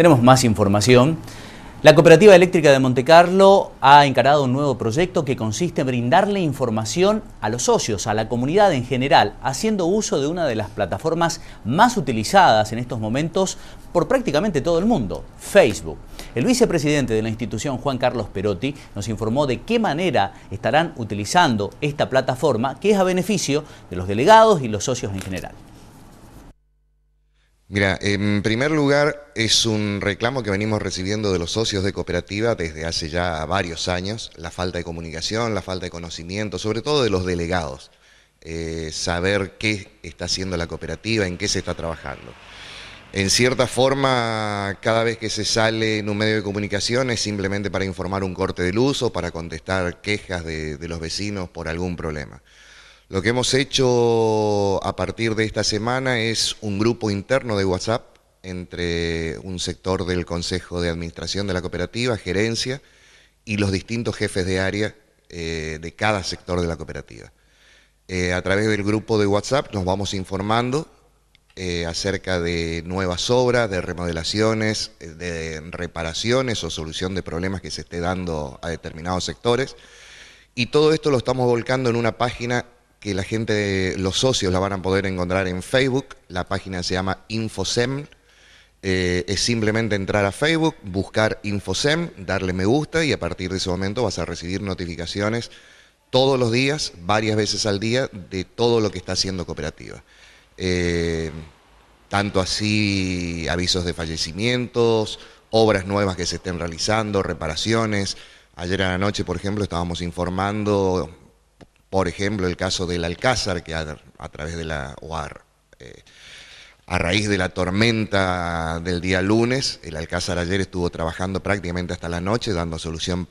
Tenemos más información. La Cooperativa Eléctrica de Montecarlo ha encarado un nuevo proyecto que consiste en brindarle información a los socios, a la comunidad en general, haciendo uso de una de las plataformas más utilizadas en estos momentos por prácticamente todo el mundo, Facebook. El vicepresidente de la institución, Juan Carlos Perotti, nos informó de qué manera estarán utilizando esta plataforma que es a beneficio de los delegados y los socios en general. Mira, en primer lugar, es un reclamo que venimos recibiendo de los socios de cooperativa desde hace ya varios años, la falta de comunicación, la falta de conocimiento, sobre todo de los delegados, eh, saber qué está haciendo la cooperativa, en qué se está trabajando. En cierta forma, cada vez que se sale en un medio de comunicación es simplemente para informar un corte de luz o para contestar quejas de los vecinos por algún problema. Lo que hemos hecho a partir de esta semana es un grupo interno de WhatsApp entre un sector del Consejo de Administración de la Cooperativa, gerencia, y los distintos jefes de área eh, de cada sector de la cooperativa. Eh, a través del grupo de WhatsApp nos vamos informando eh, acerca de nuevas obras, de remodelaciones, de reparaciones o solución de problemas que se esté dando a determinados sectores. Y todo esto lo estamos volcando en una página que la gente, los socios la van a poder encontrar en Facebook. La página se llama Infosem. Eh, es simplemente entrar a Facebook, buscar Infosem, darle me gusta y a partir de ese momento vas a recibir notificaciones todos los días, varias veces al día, de todo lo que está haciendo cooperativa. Eh, tanto así avisos de fallecimientos, obras nuevas que se estén realizando, reparaciones. Ayer a la noche, por ejemplo, estábamos informando por ejemplo, el caso del Alcázar, que a, través de la OAR, eh, a raíz de la tormenta del día lunes, el Alcázar ayer estuvo trabajando prácticamente hasta la noche, dando solución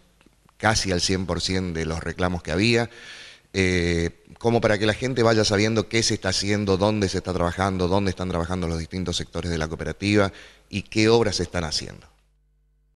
casi al 100% de los reclamos que había, eh, como para que la gente vaya sabiendo qué se está haciendo, dónde se está trabajando, dónde están trabajando los distintos sectores de la cooperativa y qué obras se están haciendo.